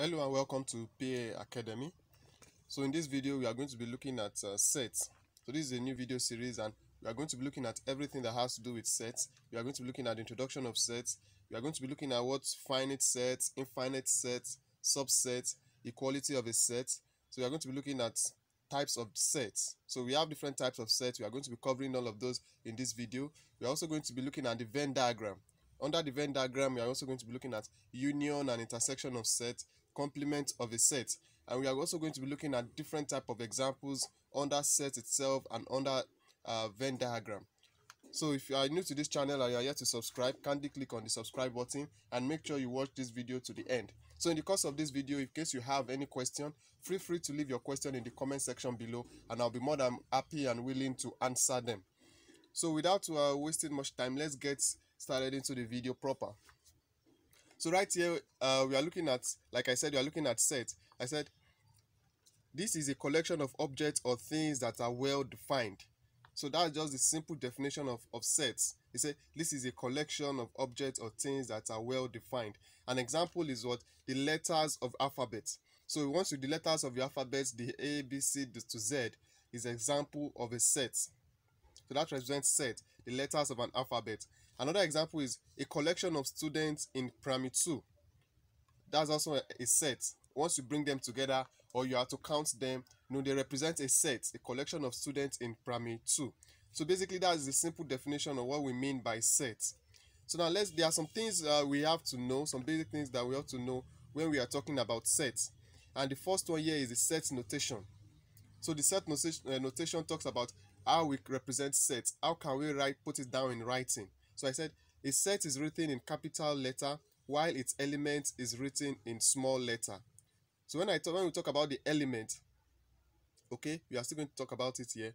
Hello and welcome to PA Academy. So in this video we are going to be looking at uh, sets. So this is a new video series and we are going to be looking at everything that has to do with sets. We are going to be looking at the introduction of sets. We are going to be looking at what finite sets, infinite sets, subsets, equality of a set. So we are going to be looking at types of sets. So we have different types of sets. We are going to be covering all of those in this video. We are also going to be looking at the Venn diagram. Under the Venn diagram, we are also going to be looking at union and intersection of sets complement of a set and we are also going to be looking at different type of examples under set itself and under uh, Venn diagram so if you are new to this channel and you are yet to subscribe kindly click on the subscribe button and make sure you watch this video to the end so in the course of this video in case you have any question feel free to leave your question in the comment section below and i'll be more than happy and willing to answer them so without uh, wasting much time let's get started into the video proper so right here, uh, we are looking at, like I said, we are looking at set. I said, this is a collection of objects or things that are well defined. So that's just the simple definition of, of sets. You say this is a collection of objects or things that are well defined. An example is what the letters of alphabets. So once you the letters of your alphabets, the A, B, C to Z is example of a set. So that represents set, the letters of an alphabet. Another example is a collection of students in primary 2. That's also a, set. Once you bring them together or you have to count them, you know, they represent a set, a collection of students in primary 2. So basically that is the simple definition of what we mean by set. So now let's there are some things uh, we have to know, some basic things that we have to know when we are talking about sets. And the first one here is the set notation. So the set notation, uh, notation talks about how we represent sets. How can we write put it down in writing? So I said a set is written in capital letter while its element is written in small letter. So when I talk, when we talk about the element, okay, we are still going to talk about it here.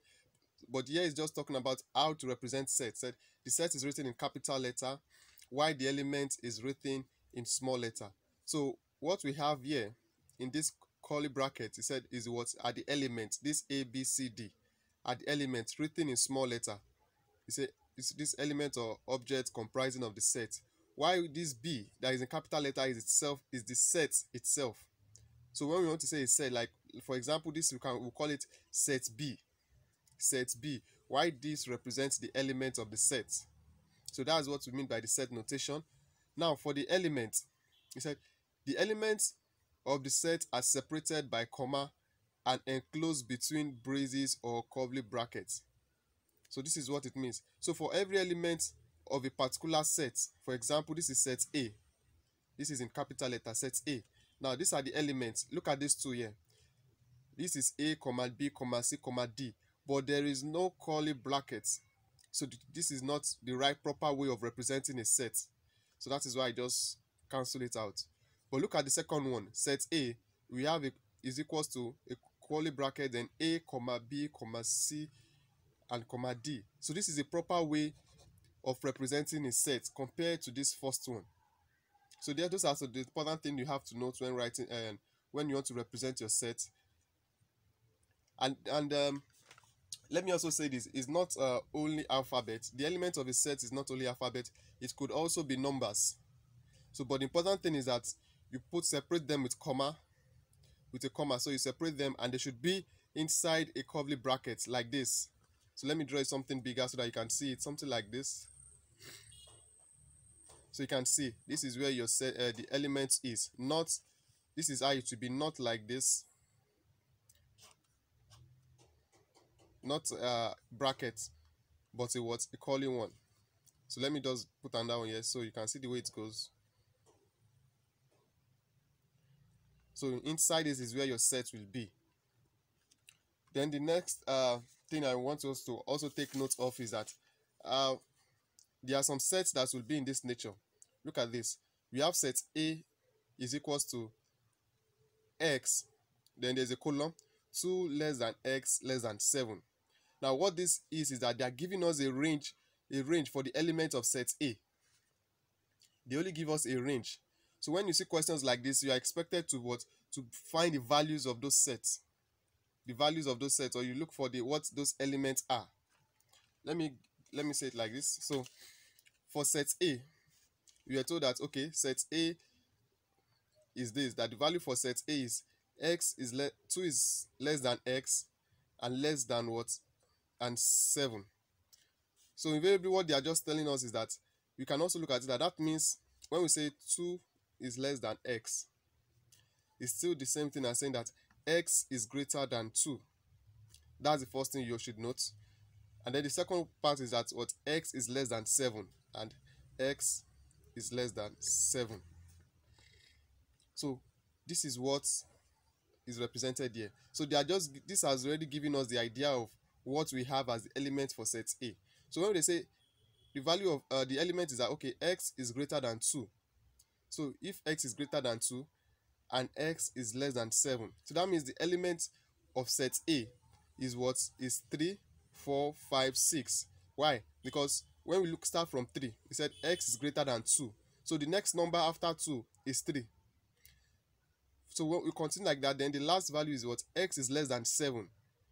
But here is just talking about how to represent set. Said the set is written in capital letter, while the element is written in small letter. So what we have here in this curly bracket, it said is what are the elements. This A B C D are the elements written in small letter. It said is this element or object comprising of the set Why this b that is in capital letter is itself is the set itself so when we want to say a set like for example this we can we we'll call it set b set b why this represents the element of the set so that's what we mean by the set notation now for the element he said the elements of the set are separated by comma and enclosed between braces or curly brackets so this is what it means. So for every element of a particular set, for example, this is set A. This is in capital letter, set A. Now these are the elements. Look at these two here. This is A, comma B, comma C, comma D. But there is no curly brackets. So th this is not the right proper way of representing a set. So that is why I just cancel it out. But look at the second one, set A. We have a, is equals to a curly bracket then A, comma B, comma C, and comma D. So this is a proper way of representing a set compared to this first one. So there, those are so the important thing you have to note when writing and um, when you want to represent your set. And and um, let me also say this: is not uh, only alphabet. The element of a set is not only alphabet. It could also be numbers. So, but the important thing is that you put separate them with comma, with a comma. So you separate them, and they should be inside a curly bracket like this. So let me draw something bigger so that you can see it, something like this. So you can see this is where your set, uh, the element is. Not this is how it should be. Not like this. Not uh, bracket, but a what a calling one. So let me just put another one here so you can see the way it goes. So inside this is where your set will be. Then the next uh, thing I want us to also take note of is that uh, there are some sets that will be in this nature. Look at this. We have set A is equals to x. Then there's a column 2 less than x less than 7. Now what this is is that they are giving us a range a range for the element of set A. They only give us a range. So when you see questions like this, you are expected to what to find the values of those sets the values of those sets or you look for the what those elements are let me let me say it like this so for set a we are told that okay set a is this that the value for set a is x is le- 2 is less than x and less than what and 7 so invariably what they are just telling us is that we can also look at it that that means when we say 2 is less than x it's still the same thing as saying that x is greater than 2. That's the first thing you should note. And then the second part is that what x is less than 7 and x is less than 7. So this is what is represented here. So they are just this has already given us the idea of what we have as the element for set A. So when they say the value of uh, the element is that okay x is greater than 2. So if x is greater than 2 and x is less than 7. So that means the element of set A is what is 3, 4, 5, 6. Why? Because when we look start from 3, we said x is greater than 2. So the next number after 2 is 3. So when we continue like that, then the last value is what? x is less than 7.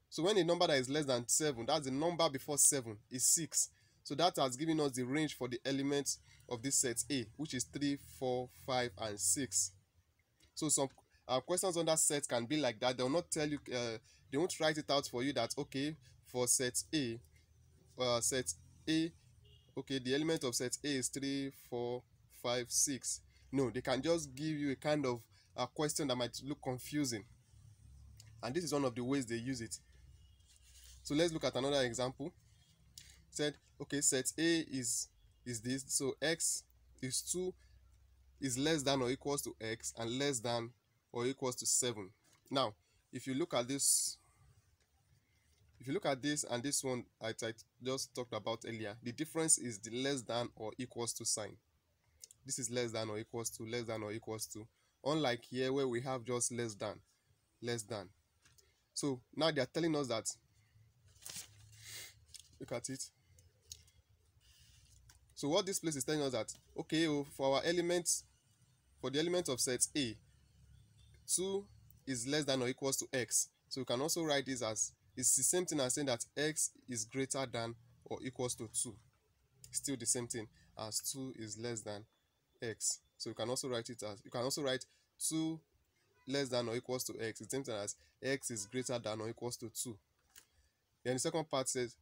So when a number that is less than 7, that's the number before 7, is 6. So that has given us the range for the elements of this set A, which is 3, 4, 5, and 6. So some uh, questions on that set can be like that. They'll not tell you, uh, they won't write it out for you that, okay, for set A, uh, set A, okay, the element of set A is 3, 4, 5, 6. No, they can just give you a kind of a uh, question that might look confusing. And this is one of the ways they use it. So let's look at another example. Said, okay, set A is is this, so X is 2 is less than or equals to x and less than or equals to 7. Now, if you look at this, if you look at this and this one I, just talked about earlier, the difference is the less than or equals to sign. This is less than or equals to, less than or equals to. Unlike here where we have just less than, less than. So now they are telling us that, look at it. So what this place is telling us that, okay, oh, for our elements for the element of set A, 2 is less than or equals to x. So you can also write this as, it's the same thing as saying that x is greater than or equals to 2. Still the same thing as 2 is less than x. So you can also write it as, you can also write 2 less than or equals to x. It's the same thing as x is greater than or equals to 2. Then the second part says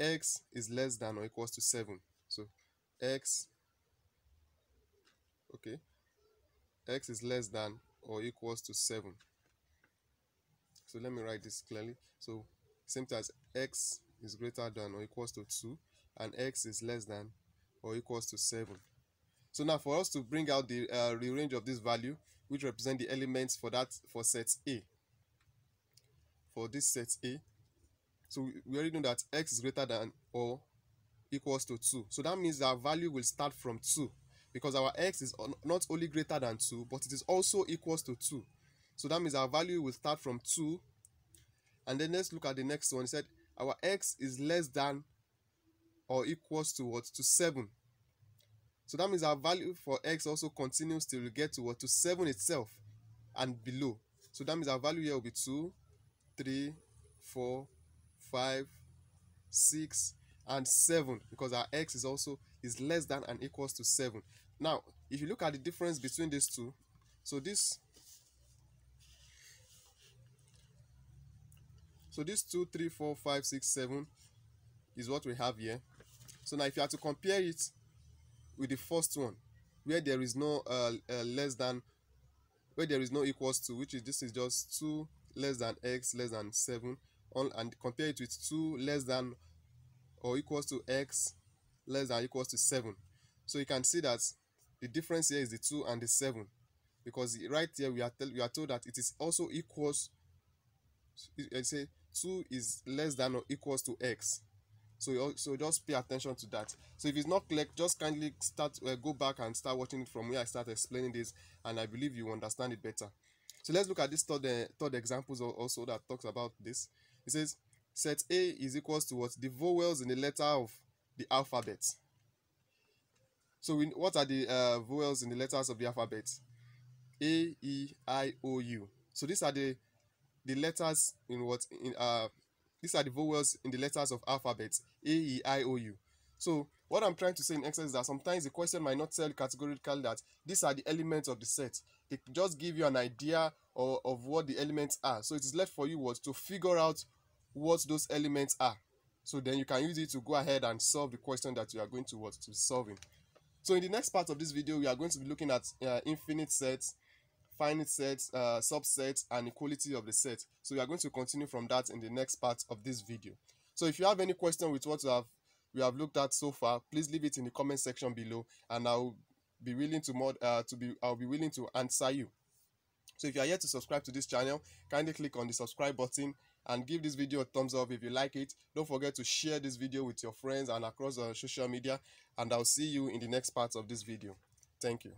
x is less than or equals to 7. So x okay x is less than or equals to 7 so let me write this clearly so same as x is greater than or equals to 2 and x is less than or equals to 7 so now for us to bring out the, uh, the range of this value which represent the elements for that for set a for this set a so we already know that x is greater than or equals to 2 so that means our value will start from 2 because our x is not only greater than 2 but it is also equals to 2 so that means our value will start from 2 and then let's look at the next one it said our x is less than or equals to what to 7 so that means our value for x also continues till we get to what to 7 itself and below so that means our value here will be 2 3 4 5 6 and 7 because our x is also is less than and equals to 7. Now, if you look at the difference between these two, so this so this 2 3 4 5 6 7 is what we have here so now if you have to compare it with the first one where there is no uh, uh, less than where there is no equals to which is this is just 2 less than x less than 7 on and compare it with 2 less than or equals to x less than equals to 7. So you can see that the difference here is the 2 and the 7 because right here we are, we are told that it is also equals I say 2 is less than or equals to x so so just pay attention to that so if it's not clear just kindly start uh, go back and start watching from where i start explaining this and i believe you understand it better so let's look at this third uh, third examples also that talks about this it says set a is equals to what the vowels in the letter of the alphabet. So we, what are the uh, vowels in the letters of the alphabet? A, E, I, O, U. So these are the the letters in what in uh these are the vowels in the letters of alphabet A, E, I, O, U. So what I'm trying to say in exercise is that sometimes the question might not tell categorically that these are the elements of the set. They just give you an idea of, of what the elements are. So it is left for you what to figure out what those elements are. So then you can use it to go ahead and solve the question that you are going to what to solving. So in the next part of this video, we are going to be looking at uh, infinite sets, finite sets, uh, subsets, and equality of the set. So we are going to continue from that in the next part of this video. So if you have any question with what you have we have looked at so far, please leave it in the comment section below, and I'll be willing to mod uh, to be I'll be willing to answer you. So if you are yet to subscribe to this channel, kindly click on the subscribe button and give this video a thumbs up if you like it don't forget to share this video with your friends and across social media and i'll see you in the next part of this video thank you